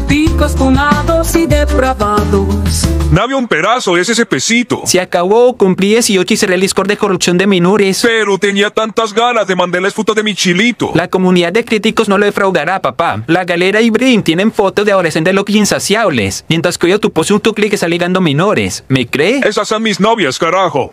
típicos y depravados. Dame un pedazo, es ese pesito. Se acabó, cumplí 18 y cerré el Discord de corrupción de menores. Pero tenía tantas ganas de mandarles fotos de mi chilito. La comunidad de críticos no lo defraudará, papá. La galera y Brim tienen fotos de adolescentes locos insaciables. Mientras que yo tu puse un clic que está ligando menores. ¿Me cree? Esas son mis novias, carajo.